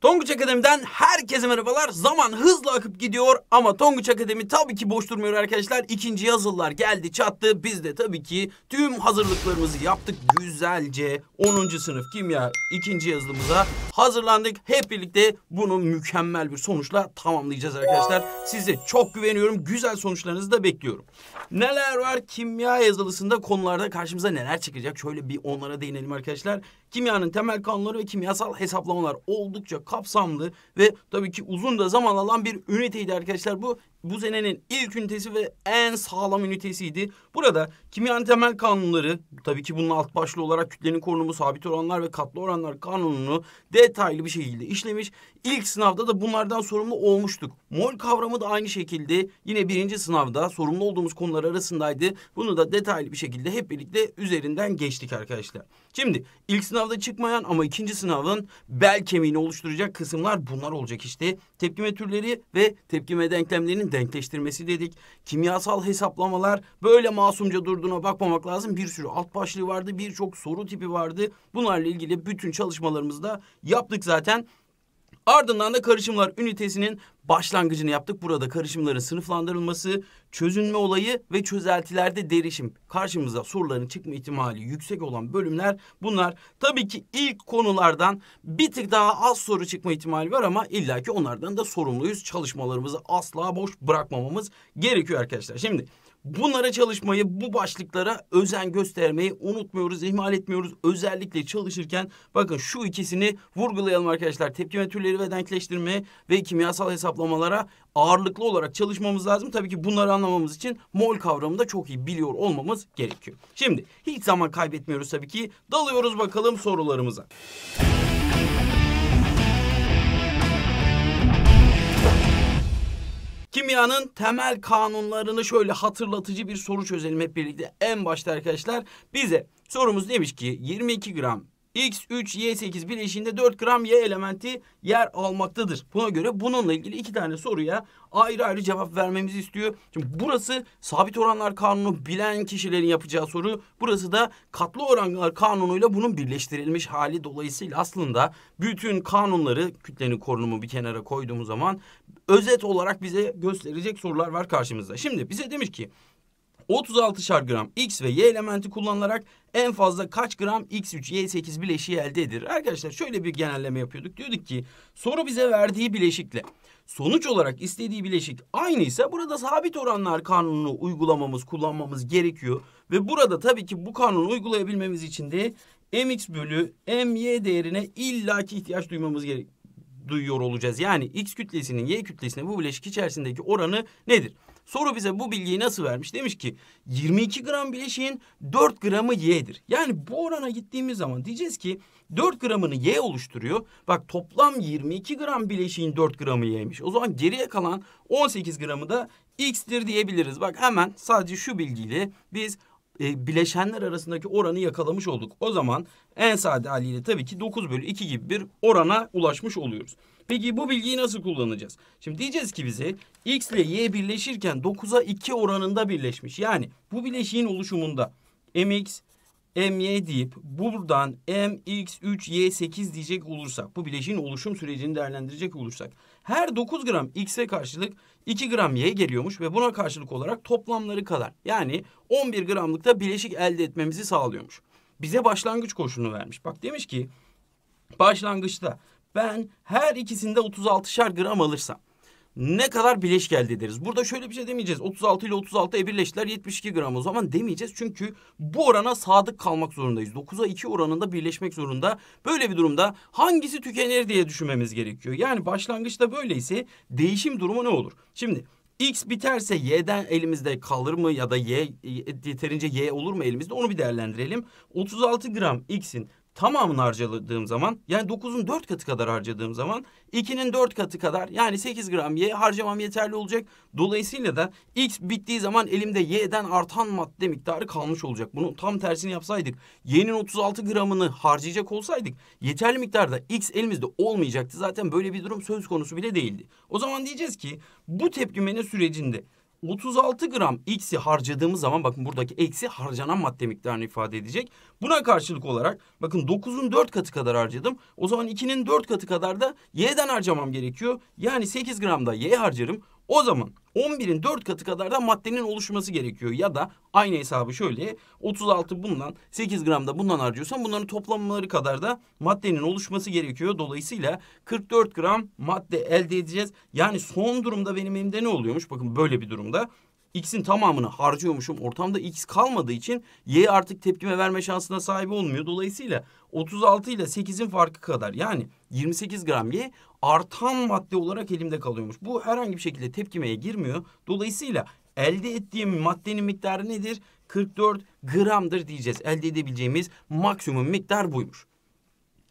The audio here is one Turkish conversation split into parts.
Tonguç Akademi'den herkese merhabalar. Zaman hızla akıp gidiyor ama Tonguç Akademi tabii ki boş durmuyor arkadaşlar. İkinci yazılılar geldi çattı. Biz de tabii ki tüm hazırlıklarımızı yaptık güzelce. 10. sınıf kimya ikinci yazılımıza hazırlandık. Hep birlikte bunu mükemmel bir sonuçla tamamlayacağız arkadaşlar. Size çok güveniyorum. Güzel sonuçlarınızı da bekliyorum. Neler var kimya yazılısında konularda karşımıza neler çıkacak? Şöyle bir onlara değinelim arkadaşlar. Kimyanın temel kanunları ve kimyasal hesaplamalar oldukça kapsamlı ve tabii ki uzun da zaman alan bir üniteydi arkadaşlar bu bu senenin ilk ünitesi ve en sağlam ünitesiydi. Burada kimyanın temel kanunları, tabii ki bunun alt başlı olarak kütlenin korunumu, sabit oranlar ve katlı oranlar kanununu detaylı bir şekilde işlemiş. İlk sınavda da bunlardan sorumlu olmuştuk. Mol kavramı da aynı şekilde yine birinci sınavda sorumlu olduğumuz konular arasındaydı. Bunu da detaylı bir şekilde hep birlikte üzerinden geçtik arkadaşlar. Şimdi ilk sınavda çıkmayan ama ikinci sınavın bel kemiğini oluşturacak kısımlar bunlar olacak işte. Tepkime türleri ve tepkime denklemlerinin denkleştirmesi dedik. Kimyasal hesaplamalar böyle masumca durduğuna bakmamak lazım. Bir sürü alt başlığı vardı, birçok soru tipi vardı. Bunlarla ilgili bütün çalışmalarımızda yaptık zaten. Ardından da karışımlar ünitesinin başlangıcını yaptık. Burada karışımların sınıflandırılması, çözünme olayı ve çözeltilerde derişim. Karşımıza soruların çıkma ihtimali yüksek olan bölümler bunlar. Tabii ki ilk konulardan bir tık daha az soru çıkma ihtimali var ama illaki onlardan da sorumluyuz. Çalışmalarımızı asla boş bırakmamamız gerekiyor arkadaşlar. Şimdi Bunlara çalışmayı, bu başlıklara özen göstermeyi unutmuyoruz, ihmal etmiyoruz. Özellikle çalışırken bakın şu ikisini vurgulayalım arkadaşlar. Tepkime türleri ve denkleştirme ve kimyasal hesaplamalara ağırlıklı olarak çalışmamız lazım. Tabii ki bunları anlamamız için mol kavramını da çok iyi biliyor olmamız gerekiyor. Şimdi hiç zaman kaybetmiyoruz tabii ki. Dalıyoruz bakalım sorularımıza. Kimyanın temel kanunlarını şöyle hatırlatıcı bir soru çözelim hep birlikte. En başta arkadaşlar bize sorumuz demiş ki 22 gram X3, Y8 bileşiğinde 4 gram Y elementi yer almaktadır. Buna göre bununla ilgili iki tane soruya ayrı ayrı cevap vermemizi istiyor. Şimdi burası sabit oranlar kanunu bilen kişilerin yapacağı soru. Burası da katlı oranlar kanunuyla bunun birleştirilmiş hali. Dolayısıyla aslında bütün kanunları kütlenin korunumu bir kenara koyduğumuz zaman özet olarak bize gösterecek sorular var karşımızda. Şimdi bize demiş ki 36'şar gram X ve Y elementi kullanılarak en fazla kaç gram X3, Y8 bileşiği elde edilir? Arkadaşlar şöyle bir genelleme yapıyorduk. Diyorduk ki soru bize verdiği bileşikle sonuç olarak istediği bileşik aynı ise burada sabit oranlar kanunu uygulamamız, kullanmamız gerekiyor. Ve burada tabii ki bu kanunu uygulayabilmemiz için de mx bölü my değerine illaki ihtiyaç duymamız gerekiyor duyuyor olacağız. Yani x kütlesinin y kütlesine bu bileşik içerisindeki oranı nedir? Soru bize bu bilgiyi nasıl vermiş? Demiş ki 22 gram bileşiğin 4 gramı Y'dir. Yani bu orana gittiğimiz zaman diyeceğiz ki 4 gramını Y oluşturuyor. Bak toplam 22 gram bileşiğin 4 gramı Y'miş. O zaman geriye kalan 18 gramı da X'tir diyebiliriz. Bak hemen sadece şu bilgiyle biz e, bileşenler arasındaki oranı yakalamış olduk. O zaman en sade haliyle tabii ki 9 bölü 2 gibi bir orana ulaşmış oluyoruz. Peki bu bilgiyi nasıl kullanacağız? Şimdi diyeceğiz ki bize x ile y birleşirken 9'a 2 oranında birleşmiş. Yani bu bileşiğin oluşumunda mx my deyip buradan mx3y8 diyecek olursak bu bileşiğin oluşum sürecini değerlendirecek olursak her 9 gram x'e karşılık 2 gram y geliyormuş ve buna karşılık olarak toplamları kadar yani 11 gramlıkta bileşik elde etmemizi sağlıyormuş. Bize başlangıç koşulunu vermiş. Bak demiş ki başlangıçta ben her ikisinde 36'şar gram alırsam ne kadar bileş geldi ederiz? Burada şöyle bir şey demeyeceğiz. 36 ile 36'ya e birleştiler 72 gram o zaman demeyeceğiz. Çünkü bu orana sadık kalmak zorundayız. 9'a 2 oranında birleşmek zorunda. Böyle bir durumda hangisi tükenir diye düşünmemiz gerekiyor. Yani başlangıçta böyleyse değişim durumu ne olur? Şimdi X biterse Y'den elimizde kalır mı ya da Y yeterince Y olur mu elimizde onu bir değerlendirelim. 36 gram X'in tamamını harcadığım zaman yani 9'un 4 katı kadar harcadığım zaman 2'nin 4 katı kadar yani 8 gram Y harcamam yeterli olacak. Dolayısıyla da X bittiği zaman elimde Y'den artan madde miktarı kalmış olacak. Bunu tam tersini yapsaydık Y'nin 36 gramını harcayacak olsaydık yeterli miktarda X elimizde olmayacaktı. Zaten böyle bir durum söz konusu bile değildi. O zaman diyeceğiz ki bu tepkimenin sürecinde 36 gram x'i harcadığımız zaman bakın buradaki eksi harcanan madde miktarını ifade edecek. Buna karşılık olarak bakın 9'un 4 katı kadar harcadım. O zaman 2'nin 4 katı kadar da y'den harcamam gerekiyor. Yani 8 gram da y harcarım. O zaman 11'in 4 katı kadar da maddenin oluşması gerekiyor. Ya da aynı hesabı şöyle 36 bundan 8 gram da bundan harcıyorsan bunların toplamları kadar da maddenin oluşması gerekiyor. Dolayısıyla 44 gram madde elde edeceğiz. Yani son durumda benim elimde ne oluyormuş? Bakın böyle bir durumda. X'in tamamını harcıyormuşum. Ortamda X kalmadığı için Y artık tepkime verme şansına sahip olmuyor. Dolayısıyla 36 ile 8'in farkı kadar yani 28 gram Y artan madde olarak elimde kalıyormuş. Bu herhangi bir şekilde tepkimeye girmiyor. Dolayısıyla elde ettiğim maddenin miktarı nedir? 44 gramdır diyeceğiz. Elde edebileceğimiz maksimum miktar buymuş.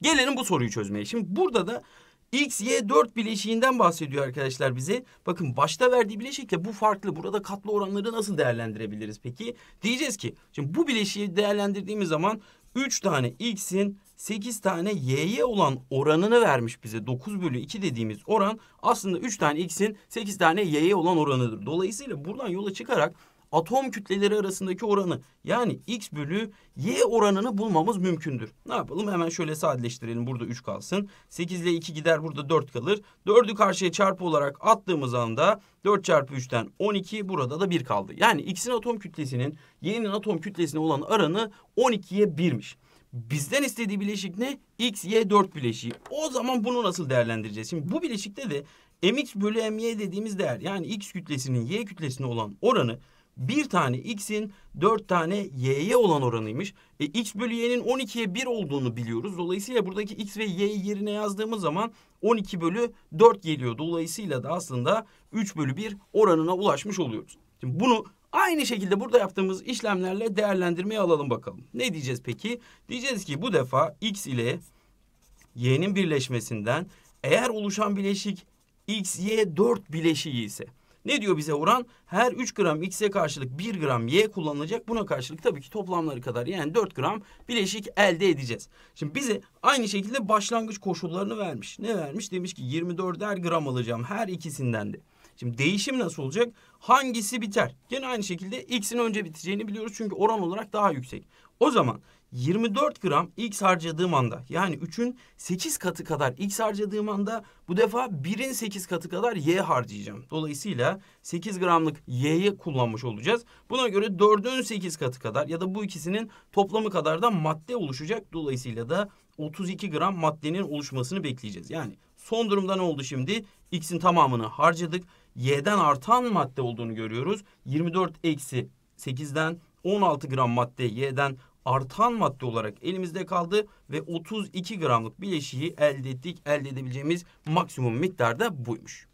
Gelelim bu soruyu çözmeye. Şimdi burada da X, Y, 4 bileşiğinden bahsediyor arkadaşlar bize. Bakın başta verdiği bileşikle bu farklı. Burada katlı oranları nasıl değerlendirebiliriz peki? Diyeceğiz ki şimdi bu bileşiği değerlendirdiğimiz zaman 3 tane x'in 8 tane y'ye olan oranını vermiş bize. 9 bölü 2 dediğimiz oran aslında 3 tane x'in 8 tane y'ye olan oranıdır. Dolayısıyla buradan yola çıkarak atom kütleleri arasındaki oranı yani x bölü y oranını bulmamız mümkündür. Ne yapalım? Hemen şöyle sadeleştirelim. Burada 3 kalsın. 8 ile 2 gider burada 4 kalır. 4'ü karşıya çarpı olarak attığımız anda 4 çarpı 3'ten 12 burada da 1 kaldı. Yani x'in atom kütlesinin y'nin atom kütlesine olan aranı 12'ye 1'miş. Bizden istediği bileşik ne? X, Y, 4 bileşiği. O zaman bunu nasıl değerlendireceğiz? Şimdi bu bileşikte de mx bölü my dediğimiz değer yani x kütlesinin y kütlesine olan oranı bir tane x'in dört tane y'ye olan oranıymış. E, x bölü y'nin 12'ye 1 olduğunu biliyoruz. Dolayısıyla buradaki x ve y'yi yerine yazdığımız zaman 12 bölü 4 geliyor. Dolayısıyla da aslında 3 bölü 1 oranına ulaşmış oluyoruz. Şimdi bunu Aynı şekilde burada yaptığımız işlemlerle değerlendirmeye alalım bakalım. Ne diyeceğiz peki? Diyeceğiz ki bu defa x ile y'nin birleşmesinden eğer oluşan bileşik x, y 4 bileşiği ise ne diyor bize oran? Her 3 gram x'e karşılık 1 gram y kullanılacak. Buna karşılık tabii ki toplamları kadar yani 4 gram bileşik elde edeceğiz. Şimdi bize aynı şekilde başlangıç koşullarını vermiş. Ne vermiş? Demiş ki 24'er gram alacağım her ikisinden de. Şimdi değişim nasıl olacak? Hangisi biter? Gene aynı şekilde x'in önce biteceğini biliyoruz çünkü oran olarak daha yüksek. O zaman 24 gram X harcadığım anda yani 3'ün 8 katı kadar X harcadığım anda bu defa 1'in 8 katı kadar Y harcayacağım. Dolayısıyla 8 gramlık Y'yi kullanmış olacağız. Buna göre 4'ün 8 katı kadar ya da bu ikisinin toplamı kadar da madde oluşacak. Dolayısıyla da 32 gram maddenin oluşmasını bekleyeceğiz. Yani son durumda ne oldu şimdi? X'in tamamını harcadık. Y'den artan madde olduğunu görüyoruz. 24 eksi 8'den 16 gram madde Y'den artan madde olarak elimizde kaldı ve 32 gramlık bileşiği elde ettik. Elde edebileceğimiz maksimum miktar da buymuş.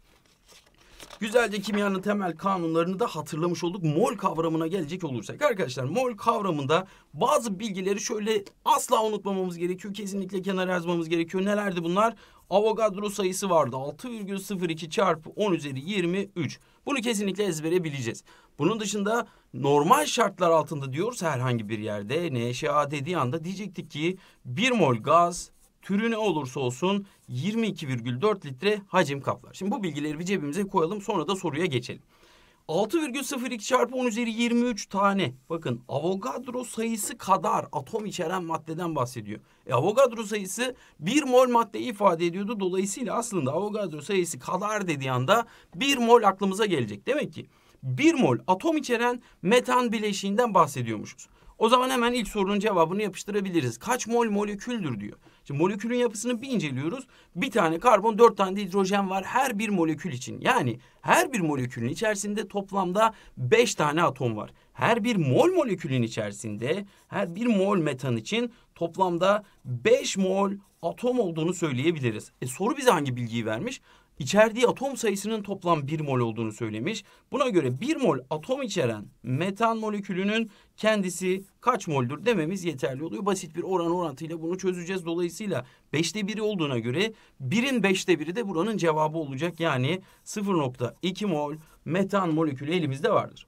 Güzelce kimyanın temel kanunlarını da hatırlamış olduk. Mol kavramına gelecek olursak arkadaşlar mol kavramında bazı bilgileri şöyle asla unutmamamız gerekiyor. Kesinlikle kenara yazmamız gerekiyor. Nelerdi bunlar? Avogadro sayısı vardı. 6,02 çarpı 10 üzeri 23. Bunu kesinlikle ezbere bileceğiz. Bunun dışında normal şartlar altında diyoruz herhangi bir yerde NŞA dediği anda diyecektik ki 1 mol gaz türü ne olursa olsun 22,4 litre hacim kaplar. Şimdi bu bilgileri bir cebimize koyalım sonra da soruya geçelim. 6,02 çarpı 10 üzeri 23 tane. Bakın Avogadro sayısı kadar atom içeren maddeden bahsediyor. E, Avogadro sayısı 1 mol madde ifade ediyordu. Dolayısıyla aslında Avogadro sayısı kadar dediği anda 1 mol aklımıza gelecek. Demek ki 1 mol atom içeren metan bileşiğinden bahsediyormuşuz. O zaman hemen ilk sorunun cevabını yapıştırabiliriz. Kaç mol moleküldür diyor. Şimdi molekülün yapısını bir inceliyoruz. Bir tane karbon, dört tane de hidrojen var her bir molekül için. Yani her bir molekülün içerisinde toplamda beş tane atom var. Her bir mol molekülün içerisinde her bir mol metan için toplamda beş mol atom olduğunu söyleyebiliriz. E soru bize hangi bilgiyi vermiş? içerdiği atom sayısının toplam 1 mol olduğunu söylemiş. Buna göre 1 mol atom içeren metan molekülünün kendisi kaç moldür dememiz yeterli oluyor. Basit bir oran orantıyla bunu çözeceğiz. Dolayısıyla 5'te 1'i olduğuna göre 1'in 5'te 1'i de buranın cevabı olacak. Yani 0.2 mol metan molekülü elimizde vardır.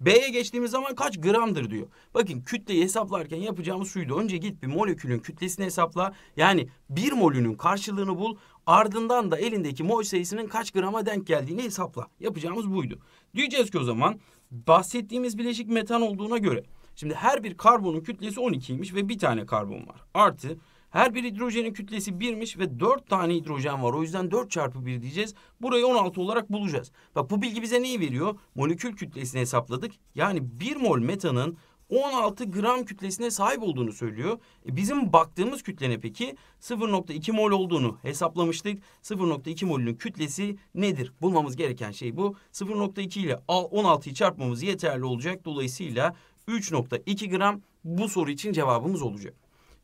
B'ye geçtiğimiz zaman kaç gramdır diyor. Bakın kütleyi hesaplarken yapacağımız şuydu. Önce git bir molekülün kütlesini hesapla. Yani bir molünün karşılığını bul. Ardından da elindeki mol sayısının kaç grama denk geldiğini hesapla. Yapacağımız buydu. Diyeceğiz ki o zaman bahsettiğimiz bileşik metan olduğuna göre. Şimdi her bir karbonun kütlesi 12'ymiş ve bir tane karbon var. Artı her bir hidrojenin kütlesi 1'miş ve 4 tane hidrojen var. O yüzden 4 çarpı 1 diyeceğiz. Burayı 16 olarak bulacağız. Bak bu bilgi bize neyi veriyor? Molekül kütlesini hesapladık. Yani 1 mol metanın 16 gram kütlesine sahip olduğunu söylüyor. E bizim baktığımız kütlene peki 0.2 mol olduğunu hesaplamıştık. 0.2 mol'ün kütlesi nedir? Bulmamız gereken şey bu. 0.2 ile 16'yı çarpmamız yeterli olacak. Dolayısıyla 3.2 gram bu soru için cevabımız olacak.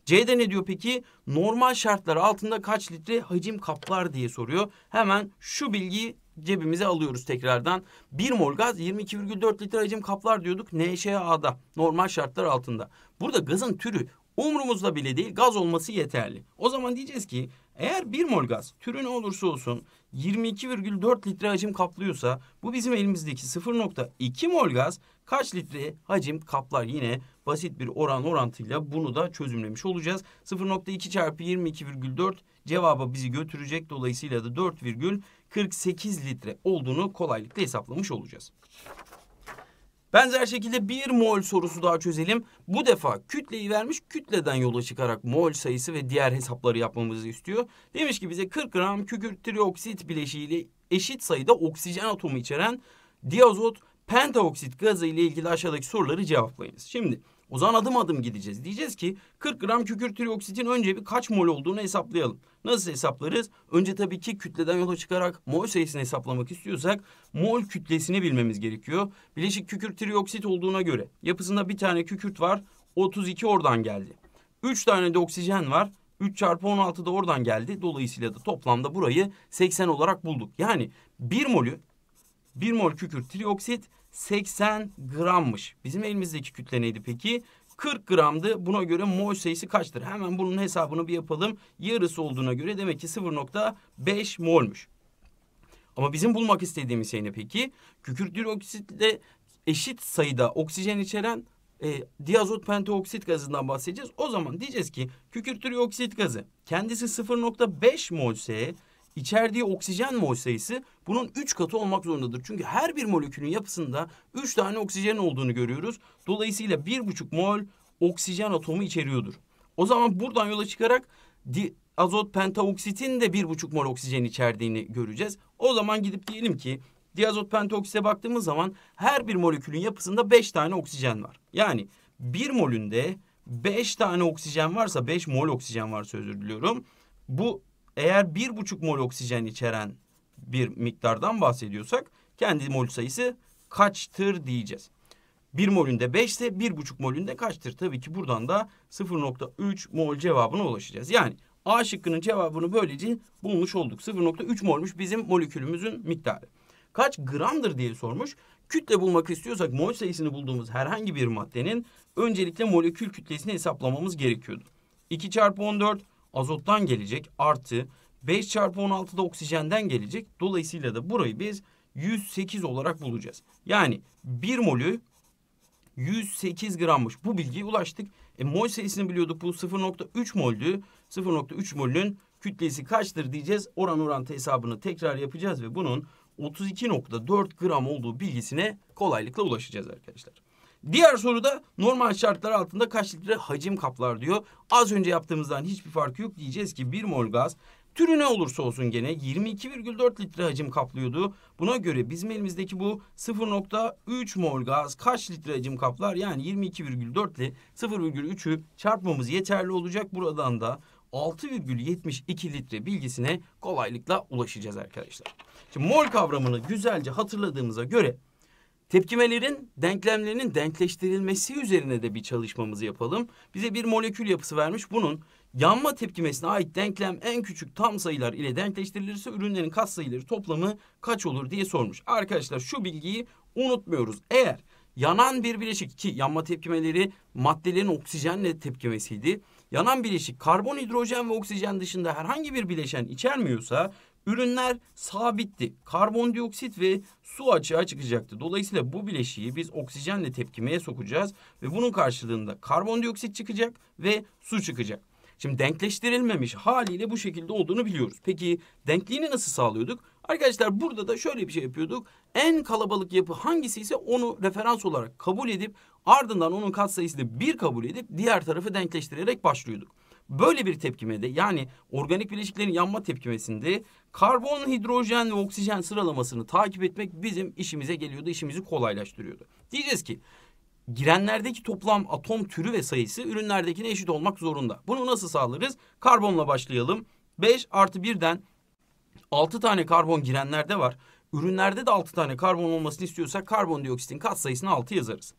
C'de ne diyor peki? Normal şartlar altında kaç litre hacim kaplar diye soruyor. Hemen şu bilgiyi cebimize alıyoruz tekrardan. 1 mol gaz 22,4 litre hacim kaplar diyorduk NŞA'da normal şartlar altında. Burada gazın türü umrumuzda bile değil gaz olması yeterli. O zaman diyeceğiz ki eğer 1 mol gaz türü ne olursa olsun 22,4 litre hacim kaplıyorsa bu bizim elimizdeki 0,2 mol gaz kaç litre hacim kaplar yine basit bir oran orantıyla bunu da çözümlemiş olacağız. 0.2 çarpı 22,4 cevaba bizi götürecek dolayısıyla da 4,48 litre olduğunu kolaylıkla hesaplamış olacağız. Benzer şekilde bir mol sorusu daha çözelim. Bu defa kütleyi vermiş kütleden yola çıkarak mol sayısı ve diğer hesapları yapmamızı istiyor. Demiş ki bize 40 gram kükürt trioksit bileşiği ile eşit sayıda oksijen atomu içeren diazot pentaoksit gazı ile ilgili aşağıdaki soruları cevaplayınız. Şimdi o zaman adım adım gideceğiz. Diyeceğiz ki 40 gram kükürt oksitin önce bir kaç mol olduğunu hesaplayalım. Nasıl hesaplarız? Önce tabii ki kütleden yola çıkarak mol sayısını hesaplamak istiyorsak mol kütlesini bilmemiz gerekiyor. Bileşik kükürt trioksit olduğuna göre yapısında bir tane kükürt var. 32 oradan geldi. 3 tane de oksijen var. 3 çarpı 16 da oradan geldi. Dolayısıyla da toplamda burayı 80 olarak bulduk. Yani 1 molü 1 mol kükürt trioksit 80 grammış. Bizim elimizdeki kütle neydi peki? 40 gramdı. Buna göre mol sayısı kaçtır? Hemen bunun hesabını bir yapalım. Yarısı olduğuna göre demek ki 0.5 molmuş. Ama bizim bulmak istediğimiz şey ne peki? Kükürt dioksitle eşit sayıda oksijen içeren e, diazot pentoksit gazından bahsedeceğiz. O zaman diyeceğiz ki kükürt dioksit gazı kendisi 0.5 mol ise içerdiği oksijen mol sayısı bunun 3 katı olmak zorundadır. Çünkü her bir molekülün yapısında 3 tane oksijen olduğunu görüyoruz. Dolayısıyla 1,5 mol oksijen atomu içeriyordur. O zaman buradan yola çıkarak diazot azot pentaoksitin de 1,5 mol oksijen içerdiğini göreceğiz. O zaman gidip diyelim ki diazot pentaoksite baktığımız zaman her bir molekülün yapısında 5 tane oksijen var. Yani 1 molünde 5 tane oksijen varsa 5 mol oksijen varsa özür diliyorum. Bu eğer bir buçuk mol oksijen içeren bir miktardan bahsediyorsak kendi mol sayısı kaçtır diyeceğiz. Bir molünde 5 ise buçuk molünde kaçtır? Tabii ki buradan da 0,3 mol cevabına ulaşacağız. Yani A şıkkının cevabını böylece bulmuş olduk. 0,3 molmuş bizim molekülümüzün miktarı. Kaç gramdır diye sormuş. Kütle bulmak istiyorsak mol sayısını bulduğumuz herhangi bir maddenin öncelikle molekül kütlesini hesaplamamız gerekiyordu. 2 çarpı 14 azottan gelecek artı 5 çarpı 16'da oksijenden gelecek. Dolayısıyla da burayı biz 108 olarak bulacağız. Yani 1 molü 108 grammış. Bu bilgiye ulaştık. E, mol sayısını biliyorduk. Bu 0.3 moldü. 0.3 molün kütlesi kaçtır diyeceğiz. Oran orantı hesabını tekrar yapacağız ve bunun 32.4 gram olduğu bilgisine kolaylıkla ulaşacağız arkadaşlar. Diğer soruda normal şartlar altında kaç litre hacim kaplar diyor. Az önce yaptığımızdan hiçbir farkı yok diyeceğiz ki 1 mol gaz türü ne olursa olsun gene 22,4 litre hacim kaplıyordu. Buna göre bizim elimizdeki bu 0.3 mol gaz kaç litre hacim kaplar? Yani 22,4 ile 0,3'ü çarpmamız yeterli olacak. Buradan da 6,72 litre bilgisine kolaylıkla ulaşacağız arkadaşlar. Şimdi mol kavramını güzelce hatırladığımıza göre Tepkimelerin denklemlerinin denkleştirilmesi üzerine de bir çalışmamızı yapalım. Bize bir molekül yapısı vermiş. Bunun yanma tepkimesine ait denklem en küçük tam sayılar ile denkleştirilirse ürünlerin kat sayıları toplamı kaç olur diye sormuş. Arkadaşlar şu bilgiyi unutmuyoruz. Eğer yanan bir bileşik ki yanma tepkimeleri maddelerin oksijenle tepkimesiydi. Yanan bileşik karbon, hidrojen ve oksijen dışında herhangi bir bileşen içermiyorsa Ürünler sabitti. Karbondioksit ve su açığa çıkacaktı. Dolayısıyla bu bileşiği biz oksijenle tepkimeye sokacağız ve bunun karşılığında karbondioksit çıkacak ve su çıkacak. Şimdi denkleştirilmemiş haliyle bu şekilde olduğunu biliyoruz. Peki denkliğini nasıl sağlıyorduk? Arkadaşlar burada da şöyle bir şey yapıyorduk. En kalabalık yapı hangisi ise onu referans olarak kabul edip ardından onun katsayısını bir kabul edip diğer tarafı denkleştirerek başlıyorduk. Böyle bir tepkimede yani organik bileşiklerin yanma tepkimesinde Karbon, hidrojen ve oksijen sıralamasını takip etmek bizim işimize geliyordu, işimizi kolaylaştırıyordu. Diyeceğiz ki girenlerdeki toplam atom türü ve sayısı ürünlerdekine eşit olmak zorunda. Bunu nasıl sağlarız? Karbonla başlayalım. 5 artı 1'den 6 tane karbon girenlerde var. Ürünlerde de 6 tane karbon olmasını istiyorsak karbondioksitin sayısını 6 yazarız.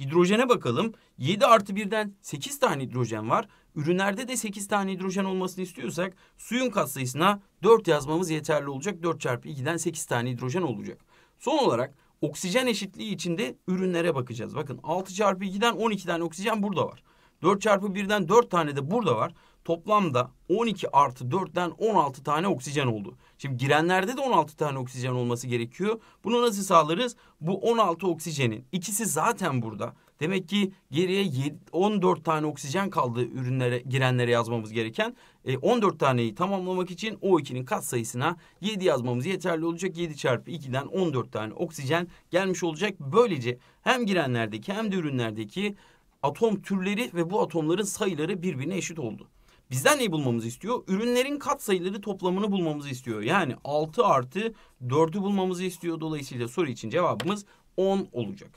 Hidrojene bakalım. 7 artı 1'den 8 tane hidrojen var. Ürünlerde de 8 tane hidrojen olmasını istiyorsak suyun katsayısına 4 yazmamız yeterli olacak. 4 çarpı 2'den 8 tane hidrojen olacak. Son olarak oksijen eşitliği içinde ürünlere bakacağız. Bakın 6 çarpı 2'den 12 tane oksijen burada var. 4 çarpı 1'den 4 tane de burada var toplamda 12 artı 4'ten 16 tane oksijen oldu. Şimdi girenlerde de 16 tane oksijen olması gerekiyor. Bunu nasıl sağlarız? Bu 16 oksijenin ikisi zaten burada. Demek ki geriye 14 tane oksijen kaldı ürünlere girenlere yazmamız gereken. E, 14 taneyi tamamlamak için O2'nin sayısına 7 yazmamız yeterli olacak. 7 çarpı 2'den 14 tane oksijen gelmiş olacak. Böylece hem girenlerdeki hem de ürünlerdeki atom türleri ve bu atomların sayıları birbirine eşit oldu. Bizden neyi bulmamızı istiyor? Ürünlerin kat sayıları toplamını bulmamızı istiyor. Yani 6 artı 4'ü bulmamızı istiyor. Dolayısıyla soru için cevabımız 10 olacak.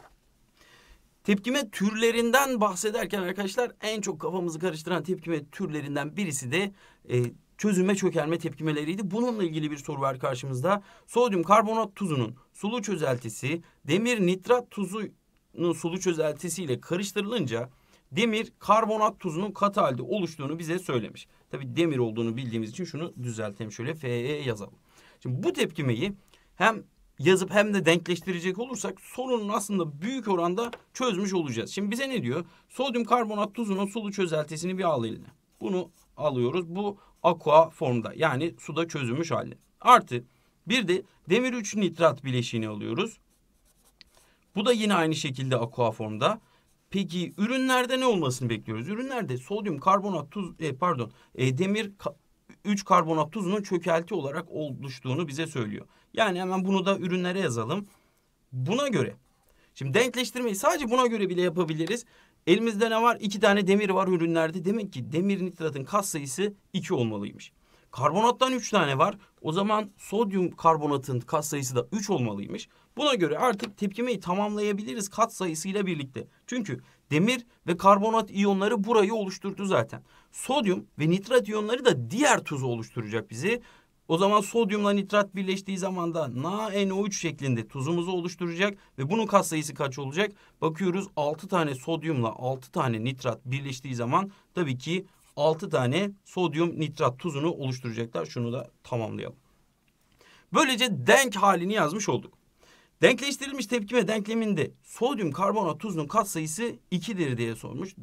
tepkime türlerinden bahsederken arkadaşlar en çok kafamızı karıştıran tepkime türlerinden birisi de e, çözüme çökelme tepkimeleriydi. Bununla ilgili bir soru var karşımızda. Sodyum karbonat tuzunun sulu çözeltisi demir nitrat tuzunun sulu çözeltisiyle karıştırılınca demir karbonat tuzunun katı halde oluştuğunu bize söylemiş. Tabi demir olduğunu bildiğimiz için şunu düzeltelim şöyle Fe yazalım. Şimdi bu tepkimeyi hem yazıp hem de denkleştirecek olursak sorunun aslında büyük oranda çözmüş olacağız. Şimdi bize ne diyor? Sodyum karbonat tuzunun sulu çözeltisini bir al eline. Bunu alıyoruz. Bu aqua formda yani suda çözülmüş halde. Artı bir de demir 3 nitrat bileşiğini alıyoruz. Bu da yine aynı şekilde aqua formda. Peki ürünlerde ne olmasını bekliyoruz? Ürünlerde sodyum karbonat tuz e, pardon e, demir 3 karbonat tuzunun çökelti olarak oluştuğunu bize söylüyor. Yani hemen bunu da ürünlere yazalım. Buna göre. Şimdi denkleştirmeyi sadece buna göre bile yapabiliriz. Elimizde ne var? İki tane demir var ürünlerde. Demek ki demir nitratın kas sayısı iki olmalıymış. Karbonattan üç tane var. O zaman sodyum karbonatın kas sayısı da üç olmalıymış. Buna göre artık tepkimeyi tamamlayabiliriz kat sayısıyla birlikte. Çünkü demir ve karbonat iyonları burayı oluşturdu zaten. Sodyum ve nitrat iyonları da diğer tuzu oluşturacak bizi. O zaman sodyumla nitrat birleştiği zaman da NaNO3 şeklinde tuzumuzu oluşturacak ve bunun kat sayısı kaç olacak? Bakıyoruz 6 tane sodyumla 6 tane nitrat birleştiği zaman tabii ki 6 tane sodyum nitrat tuzunu oluşturacaklar. Şunu da tamamlayalım. Böylece denk halini yazmış olduk. Denkleştirilmiş tepkime denkleminde sodyum karbonat tuzunun katsayısı 2'dir diye sormuş.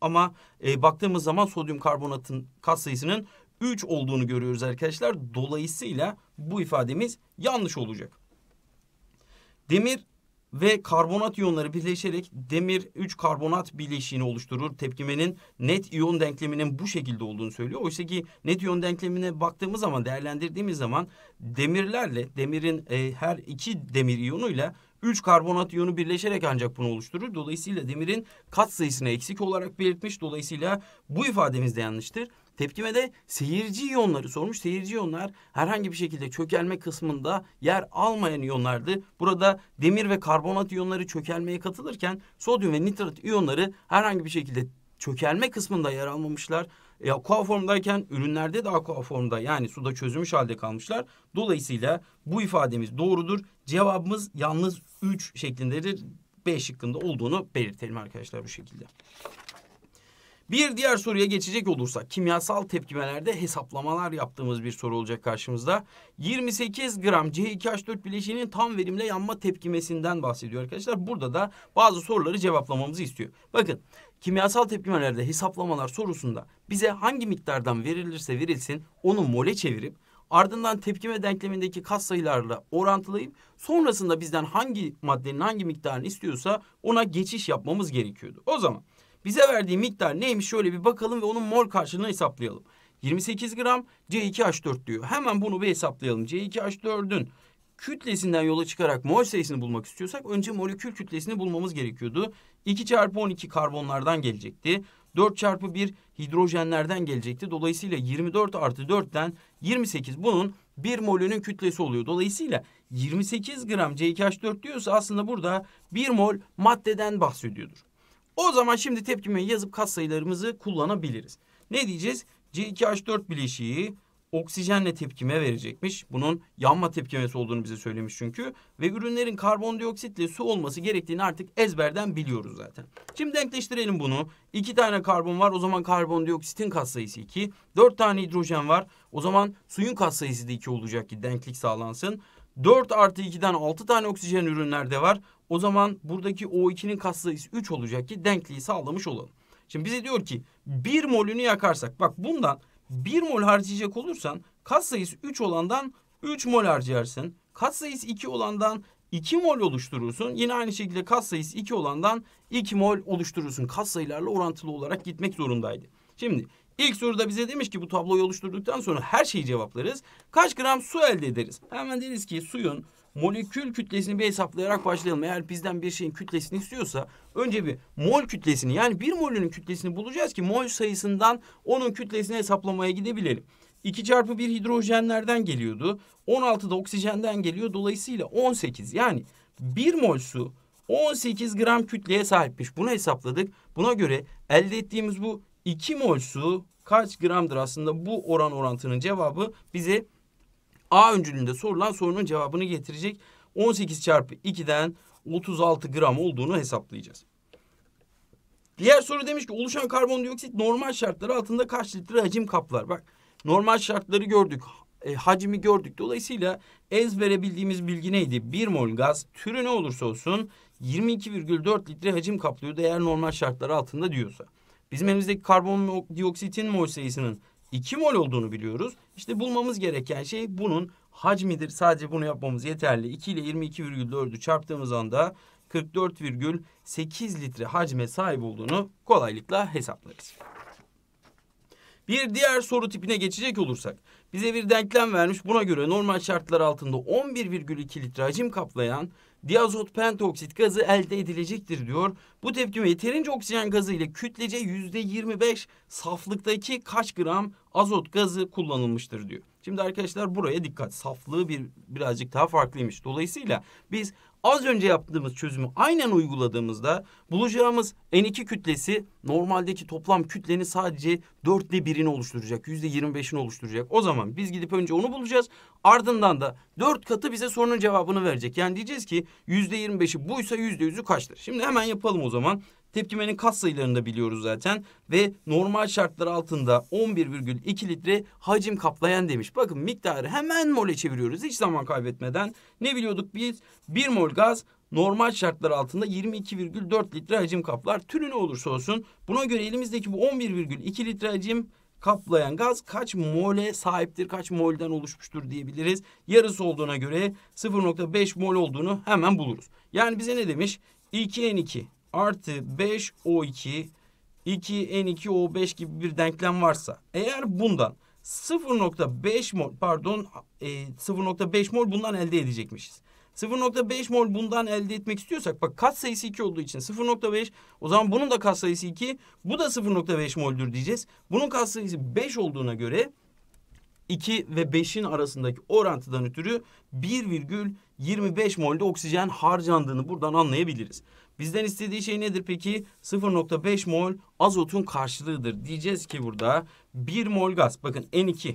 Ama e, baktığımız zaman sodyum karbonatın katsayısının 3 olduğunu görüyoruz arkadaşlar. Dolayısıyla bu ifademiz yanlış olacak. Demir ve karbonat iyonları birleşerek demir 3 karbonat bileşiğini oluşturur. Tepkimenin net iyon denkleminin bu şekilde olduğunu söylüyor. Oysa ki net iyon denklemine baktığımız zaman değerlendirdiğimiz zaman demirlerle demirin e, her iki demir iyonuyla 3 karbonat iyonu birleşerek ancak bunu oluşturur. Dolayısıyla demirin kat sayısını eksik olarak belirtmiş. Dolayısıyla bu ifademiz de yanlıştır. Tepkimede seyirci iyonları sormuş. Seyirci iyonlar herhangi bir şekilde çökelme kısmında yer almayan iyonlardı. Burada demir ve karbonat iyonları çökelmeye katılırken sodyum ve nitrat iyonları herhangi bir şekilde çökelme kısmında yer almamışlar. E, aqua formdayken ürünlerde de aqua formda yani suda çözülmüş halde kalmışlar. Dolayısıyla bu ifademiz doğrudur. Cevabımız yalnız 3 şeklindedir. B şıkkında olduğunu belirtelim arkadaşlar bu şekilde. Bir diğer soruya geçecek olursak kimyasal tepkimelerde hesaplamalar yaptığımız bir soru olacak karşımızda. 28 gram C2H4 bileşiğinin tam verimle yanma tepkimesinden bahsediyor arkadaşlar. Burada da bazı soruları cevaplamamızı istiyor. Bakın kimyasal tepkimelerde hesaplamalar sorusunda bize hangi miktardan verilirse verilsin onu mole çevirip ardından tepkime denklemindeki kas sayılarla orantılayıp sonrasında bizden hangi maddenin hangi miktarını istiyorsa ona geçiş yapmamız gerekiyordu. O zaman bize verdiği miktar neymiş şöyle bir bakalım ve onun mol karşılığını hesaplayalım. 28 gram C2H4 diyor. Hemen bunu bir hesaplayalım. C2H4'ün kütlesinden yola çıkarak mol sayısını bulmak istiyorsak önce molekül kütlesini bulmamız gerekiyordu. 2 çarpı 12 karbonlardan gelecekti. 4 çarpı 1 hidrojenlerden gelecekti. Dolayısıyla 24 artı 4'ten 28 bunun 1 molünün kütlesi oluyor. Dolayısıyla 28 gram C2H4 diyorsa aslında burada 1 mol maddeden bahsediyordur. O zaman şimdi tepkimeyi yazıp katsayılarımızı kullanabiliriz. Ne diyeceğiz? C2H4 bileşiği oksijenle tepkime verecekmiş. Bunun yanma tepkimesi olduğunu bize söylemiş çünkü. Ve ürünlerin karbondioksitle su olması gerektiğini artık ezberden biliyoruz zaten. Şimdi denkleştirelim bunu. İki tane karbon var o zaman karbondioksitin katsayısı iki. Dört tane hidrojen var o zaman suyun katsayısı da iki olacak ki denklik sağlansın. Dört artı 2'den altı tane oksijen ürünlerde var. O zaman buradaki O2'nin katsayısı üç olacak ki denkliği sağlamış olalım. Şimdi bize diyor ki bir molünü yakarsak bak bundan 1 mol harcayacak olursan katsayısı 3 olandan 3 mol harcarsın. Katsayısı 2 olandan 2 mol oluşturursun. Yine aynı şekilde katsayısı 2 olandan 2 mol oluşturursun. Katsayılarla orantılı olarak gitmek zorundaydı. Şimdi ilk soruda bize demiş ki bu tabloyu oluşturduktan sonra her şeyi cevaplarız. Kaç gram su elde ederiz? Hemen deriz ki suyun molekül kütlesini bir hesaplayarak başlayalım. Eğer bizden bir şeyin kütlesini istiyorsa önce bir mol kütlesini yani bir molünün kütlesini bulacağız ki mol sayısından onun kütlesini hesaplamaya gidebilelim. 2 çarpı 1 hidrojenlerden geliyordu. 16 da oksijenden geliyor. Dolayısıyla 18 yani 1 mol su 18 gram kütleye sahipmiş. Bunu hesapladık. Buna göre elde ettiğimiz bu 2 mol su kaç gramdır aslında bu oran orantının cevabı bize A öncülünde sorulan sorunun cevabını getirecek. 18 çarpı 2'den 36 gram olduğunu hesaplayacağız. Diğer soru demiş ki oluşan karbondioksit normal şartları altında kaç litre hacim kaplar? Bak normal şartları gördük. E, hacmi gördük. Dolayısıyla ez verebildiğimiz bilgi neydi? 1 mol gaz türü ne olursa olsun 22,4 litre hacim kaplıyor eğer normal şartları altında diyorsa. Bizim elimizdeki karbondioksitin mol sayısının 2 mol olduğunu biliyoruz. İşte bulmamız gereken şey bunun hacmidir. Sadece bunu yapmamız yeterli. 2 ile 22,4'ü çarptığımız anda 44,8 litre hacme sahip olduğunu kolaylıkla hesaplarız. Bir diğer soru tipine geçecek olursak bize bir denklem vermiş. Buna göre normal şartlar altında 11,2 litre hacim kaplayan diazot pentoksit gazı elde edilecektir diyor. Bu tepkime yeterince oksijen gazı ile kütlece %25 saflıktaki kaç gram azot gazı kullanılmıştır diyor. Şimdi arkadaşlar buraya dikkat. Saflığı bir birazcık daha farklıymış. Dolayısıyla biz az önce yaptığımız çözümü aynen uyguladığımızda bulacağımız N2 kütlesi normaldeki toplam kütlenin sadece dörtte birini oluşturacak. Yüzde yirmi beşini oluşturacak. O zaman biz gidip önce onu bulacağız. Ardından da dört katı bize sorunun cevabını verecek. Yani diyeceğiz ki yüzde yirmi beşi buysa yüzde yüzü kaçtır? Şimdi hemen yapalım o zaman. Tepkimenin kat sayılarını da biliyoruz zaten. Ve normal şartlar altında 11,2 litre hacim kaplayan demiş. Bakın miktarı hemen mole çeviriyoruz hiç zaman kaybetmeden. Ne biliyorduk biz? 1 mol gaz normal şartlar altında 22,4 litre hacim kaplar. Türü ne olursa olsun buna göre elimizdeki bu 11,2 litre hacim kaplayan gaz kaç mole sahiptir, kaç molden oluşmuştur diyebiliriz. Yarısı olduğuna göre 0.5 mol olduğunu hemen buluruz. Yani bize ne demiş? 2N2 artı 5O2 2N2O5 gibi bir denklem varsa eğer bundan 0.5 mol pardon 0.5 e, mol bundan elde edecekmişiz. 0.5 mol bundan elde etmek istiyorsak bak kat sayısı 2 olduğu için 0.5 o zaman bunun da kat sayısı 2 bu da 0.5 moldür diyeceğiz. Bunun kat sayısı 5 olduğuna göre 2 ve 5'in arasındaki orantıdan ötürü 1,25 molde oksijen harcandığını buradan anlayabiliriz. Bizden istediği şey nedir peki? 0.5 mol azotun karşılığıdır. Diyeceğiz ki burada 1 mol gaz. Bakın N2.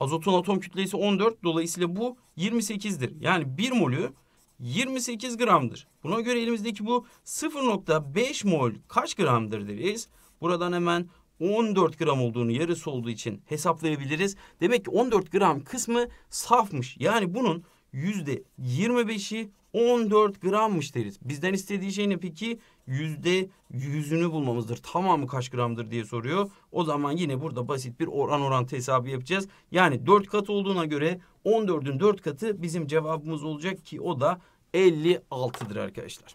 Azotun atom kütlesi 14. Dolayısıyla bu 28'dir. Yani 1 molü 28 gramdır. Buna göre elimizdeki bu 0.5 mol kaç gramdır deriz. Buradan hemen 14 gram olduğunu yarısı olduğu için hesaplayabiliriz. Demek ki 14 gram kısmı safmış. Yani bunun %25'i 14 grammış deriz. Bizden istediği şey ne peki? Yüzde yüzünü bulmamızdır. Tamamı kaç gramdır diye soruyor. O zaman yine burada basit bir oran oran hesabı yapacağız. Yani 4 kat olduğuna göre 14'ün 4 katı bizim cevabımız olacak ki o da 56'dır arkadaşlar.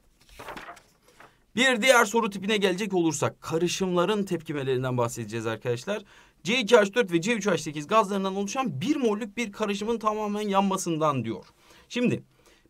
Bir diğer soru tipine gelecek olursak karışımların tepkimelerinden bahsedeceğiz arkadaşlar. C2H4 ve C3H8 gazlarından oluşan bir mollük bir karışımın tamamen yanmasından diyor. Şimdi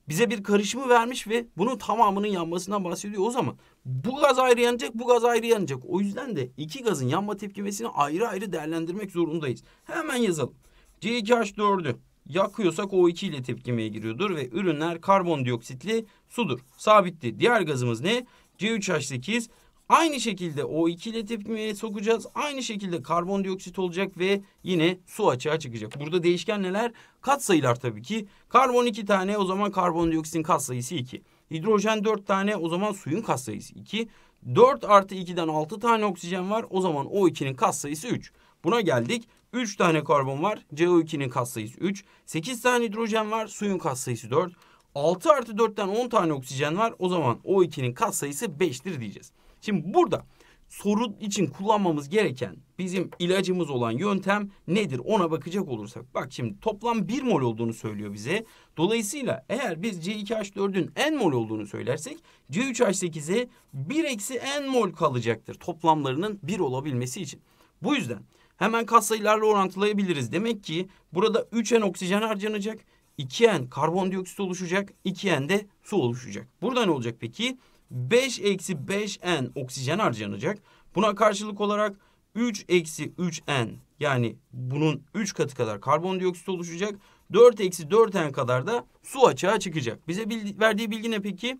bize bir karışımı vermiş ve bunun tamamının yanmasından bahsediyor. O zaman bu gaz ayrı yanacak, bu gaz ayrı yanacak. O yüzden de iki gazın yanma tepkimesini ayrı ayrı değerlendirmek zorundayız. Hemen yazalım. C2H4'ü yakıyorsak O2 ile tepkimeye giriyordur ve ürünler karbondioksitli sudur. Sabitti. Diğer gazımız ne? C3H8 Aynı şekilde O2 ile tepkimeye sokacağız. Aynı şekilde karbondioksit olacak ve yine su açığa çıkacak. Burada değişken neler? Katsayılar tabii ki. Karbon 2 tane o zaman karbondioksitin katsayısı 2. Hidrojen 4 tane o zaman suyun katsayısı 2. 4 artı 2'den 6 tane oksijen var o zaman O2'nin katsayısı 3. Buna geldik. 3 tane karbon var. CO2'nin katsayısı 3. 8 tane hidrojen var. Suyun katsayısı 4. 6 artı 4'ten 10 tane oksijen var. O zaman O2'nin katsayısı 5'tir diyeceğiz. Şimdi burada soru için kullanmamız gereken bizim ilacımız olan yöntem nedir ona bakacak olursak. Bak şimdi toplam 1 mol olduğunu söylüyor bize. Dolayısıyla eğer biz C2H4'ün en mol olduğunu söylersek C3H8'e 1 eksi en mol kalacaktır toplamlarının 1 olabilmesi için. Bu yüzden hemen katsayılarla orantılayabiliriz. Demek ki burada 3N oksijen harcanacak, 2N karbondioksit oluşacak, 2N de su oluşacak. Burada ne olacak peki? Peki. 5 eksi 5n oksijen harcanacak. Buna karşılık olarak 3 eksi 3n yani bunun 3 katı kadar karbondioksit oluşacak. 4 eksi 4n kadar da su açığa çıkacak. Bize bildi, verdiği bilgi ne peki?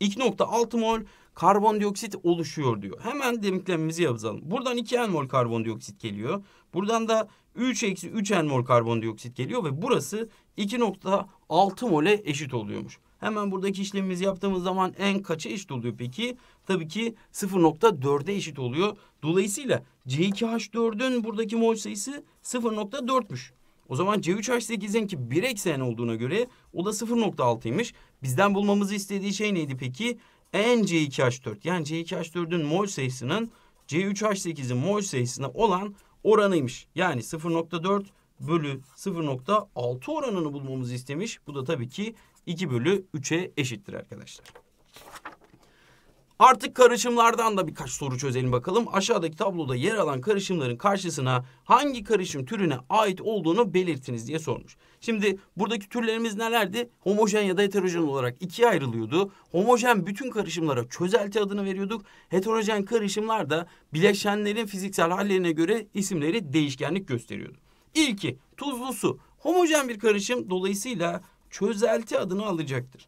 2.6 mol karbondioksit oluşuyor diyor. Hemen denklemimizi yazalım. Buradan 2n mol karbondioksit geliyor. Buradan da 3 eksi 3n mol karbondioksit geliyor ve burası 2.6 mole eşit oluyormuş. Hemen buradaki işlemimizi yaptığımız zaman en kaça eşit oluyor peki? Tabii ki 0.4'e eşit oluyor. Dolayısıyla C2H4'ün buradaki mol sayısı 0.4'müş. O zaman C3H8'in ki bir eksen olduğuna göre o da 0.6'ymış. Bizden bulmamızı istediği şey neydi peki? En C2H4 yani C2H4'ün mol sayısının C3H8'in mol sayısına olan oranıymış. Yani 0.4 bölü 0.6 oranını bulmamızı istemiş. Bu da tabii ki 2 bölü 3'e eşittir arkadaşlar. Artık karışımlardan da birkaç soru çözelim bakalım. Aşağıdaki tabloda yer alan karışımların karşısına hangi karışım türüne ait olduğunu belirtiniz diye sormuş. Şimdi buradaki türlerimiz nelerdi? Homojen ya da heterojen olarak ikiye ayrılıyordu. Homojen bütün karışımlara çözelti adını veriyorduk. Heterojen karışımlar da bileşenlerin fiziksel hallerine göre isimleri değişkenlik gösteriyordu. İlki tuzlu su. Homojen bir karışım dolayısıyla çözelti adını alacaktır.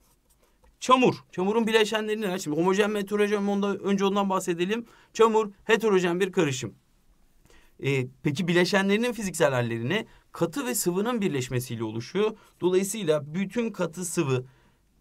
Çamur. Çamurun bileşenleri neler? Şimdi homojen ve heterojen onda, önce ondan bahsedelim. Çamur heterojen bir karışım. Ee, peki bileşenlerinin fiziksel halleri Katı ve sıvının birleşmesiyle oluşuyor. Dolayısıyla bütün katı sıvı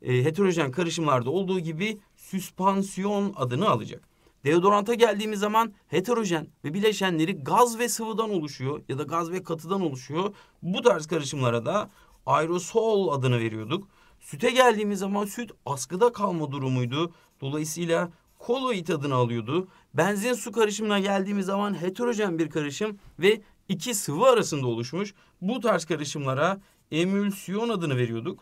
e, heterojen karışımlarda olduğu gibi süspansiyon adını alacak. Deodoranta geldiğimiz zaman heterojen ve bileşenleri gaz ve sıvıdan oluşuyor ya da gaz ve katıdan oluşuyor. Bu tarz karışımlara da aerosol adını veriyorduk. Süte geldiğimiz zaman süt askıda kalma durumuydu. Dolayısıyla koloid adını alıyordu. Benzin su karışımına geldiğimiz zaman heterojen bir karışım ve iki sıvı arasında oluşmuş. Bu tarz karışımlara emülsiyon adını veriyorduk.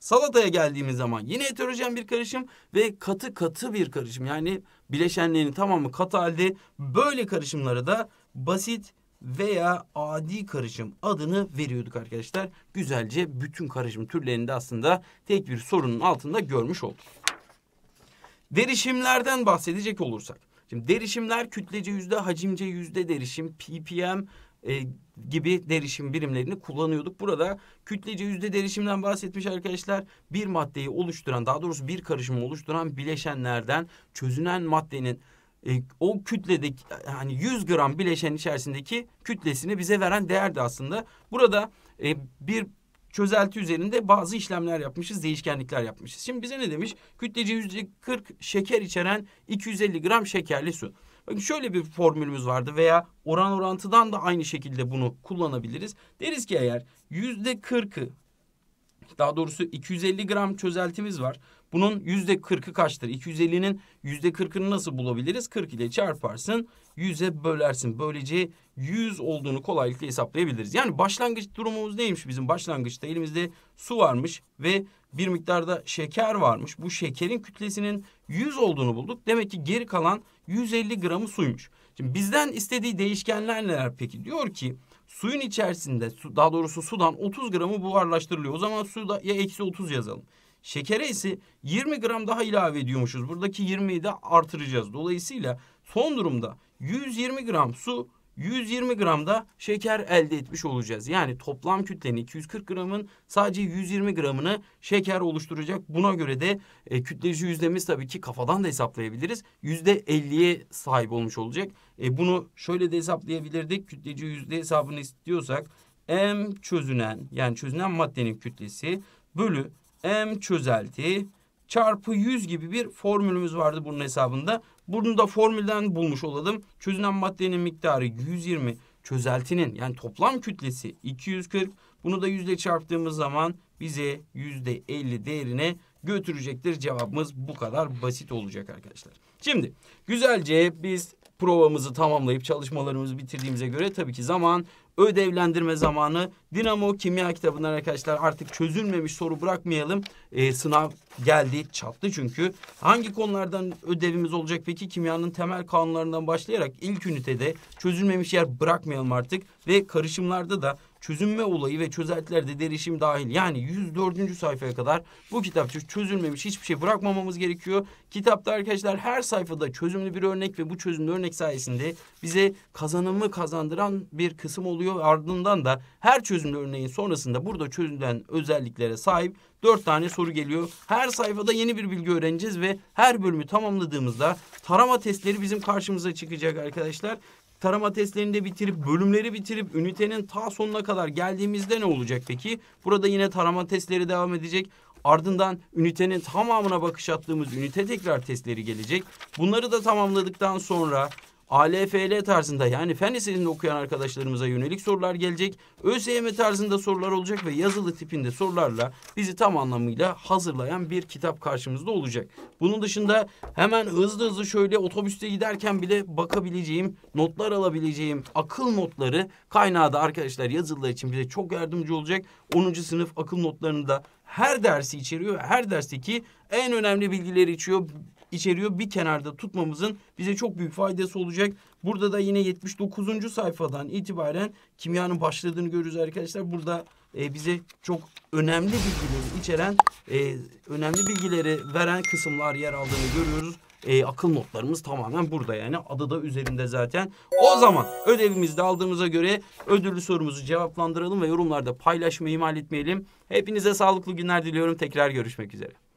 Salataya geldiğimiz zaman yine heterojen bir karışım ve katı katı bir karışım. Yani bileşenlerin tamamı katı halde böyle karışımlara da basit veya adi karışım adını veriyorduk arkadaşlar. Güzelce bütün karışım türlerini de aslında tek bir sorunun altında görmüş olduk. Derişimlerden bahsedecek olursak. Şimdi derişimler kütlece yüzde, hacimce yüzde derişim, ppm e, gibi derişim birimlerini kullanıyorduk. Burada kütlece yüzde derişimden bahsetmiş arkadaşlar. Bir maddeyi oluşturan daha doğrusu bir karışımı oluşturan bileşenlerden çözünen maddenin e, o kütledeki hani 100 gram bileşen içerisindeki kütlesini bize veren değerdi aslında. Burada e, bir çözelti üzerinde bazı işlemler yapmışız, değişkenlikler yapmışız. Şimdi bize ne demiş? kütleci yüzde 40 şeker içeren 250 gram şekerli su. Bakın şöyle bir formülümüz vardı veya oran orantıdan da aynı şekilde bunu kullanabiliriz. Deriz ki eğer yüzde 40'ı daha doğrusu 250 gram çözeltimiz var. Bunun yüzde kırkı kaçtır? 250'nin yüzde kırkını nasıl bulabiliriz? 40 ile çarparsın, 100'e bölersin. Böylece 100 olduğunu kolaylıkla hesaplayabiliriz. Yani başlangıç durumumuz neymiş bizim? Başlangıçta elimizde su varmış ve bir miktarda şeker varmış. Bu şekerin kütlesinin 100 olduğunu bulduk. Demek ki geri kalan 150 gramı suymuş. Şimdi bizden istediği değişkenler neler peki? Diyor ki suyun içerisinde daha doğrusu sudan 30 gramı buharlaştırılıyor. O zaman suda ya eksi 30 yazalım. Şekere ise 20 gram daha ilave ediyormuşuz. Buradaki 20'yi de artıracağız. Dolayısıyla son durumda 120 gram su 120 gram da şeker elde etmiş olacağız. Yani toplam kütlenin 240 gramın sadece 120 gramını şeker oluşturacak. Buna göre de e, kütleci yüzdemiz tabii ki kafadan da hesaplayabiliriz. %50'ye sahip olmuş olacak. E, bunu şöyle de hesaplayabilirdik. Kütleci yüzde hesabını istiyorsak M çözünen yani çözünen maddenin kütlesi bölü m çözelti çarpı 100 gibi bir formülümüz vardı bunun hesabında. Bunu da formülden bulmuş olalım. Çözünen maddenin miktarı 120 çözeltinin yani toplam kütlesi 240. Bunu da yüzde çarptığımız zaman bize yüzde 50 değerine götürecektir. Cevabımız bu kadar basit olacak arkadaşlar. Şimdi güzelce biz provamızı tamamlayıp çalışmalarımızı bitirdiğimize göre tabii ki zaman ödevlendirme zamanı. Dinamo kimya kitabından arkadaşlar artık çözülmemiş soru bırakmayalım. Ee, sınav geldi çattı çünkü. Hangi konulardan ödevimiz olacak peki? Kimyanın temel kanunlarından başlayarak ilk ünitede çözülmemiş yer bırakmayalım artık. Ve karışımlarda da çözünme olayı ve çözeltilerde derişim dahil yani 104. sayfaya kadar bu kitap çözülmemiş hiçbir şey bırakmamamız gerekiyor. Kitapta arkadaşlar her sayfada çözümlü bir örnek ve bu çözümlü örnek sayesinde bize kazanımı kazandıran bir kısım oluyor. Ardından da her çözümlü örneğin sonrasında burada çözülen özelliklere sahip dört tane soru geliyor. Her sayfada yeni bir bilgi öğreneceğiz ve her bölümü tamamladığımızda tarama testleri bizim karşımıza çıkacak arkadaşlar. Tarama testlerini de bitirip bölümleri bitirip ünitenin ta sonuna kadar geldiğimizde ne olacak peki? Burada yine tarama testleri devam edecek. Ardından ünitenin tamamına bakış attığımız ünite tekrar testleri gelecek. Bunları da tamamladıktan sonra ALFL tarzında yani fen liselerinde okuyan arkadaşlarımıza yönelik sorular gelecek. ÖSYM tarzında sorular olacak ve yazılı tipinde sorularla bizi tam anlamıyla hazırlayan bir kitap karşımızda olacak. Bunun dışında hemen hızlı hızlı şöyle otobüste giderken bile bakabileceğim, notlar alabileceğim akıl notları kaynağı da arkadaşlar yazılı için bize çok yardımcı olacak. 10. sınıf akıl notlarını da her dersi içeriyor. Her dersteki en önemli bilgileri içiyor içeriyor. Bir kenarda tutmamızın bize çok büyük faydası olacak. Burada da yine 79. sayfadan itibaren kimyanın başladığını görürüz arkadaşlar. Burada e, bize çok önemli bilgileri içeren, e, önemli bilgileri veren kısımlar yer aldığını görüyoruz. E, akıl notlarımız tamamen burada yani adı da üzerinde zaten. O zaman ödevimizi de aldığımıza göre ödüllü sorumuzu cevaplandıralım ve yorumlarda paylaşmayı ihmal etmeyelim. Hepinize sağlıklı günler diliyorum. Tekrar görüşmek üzere.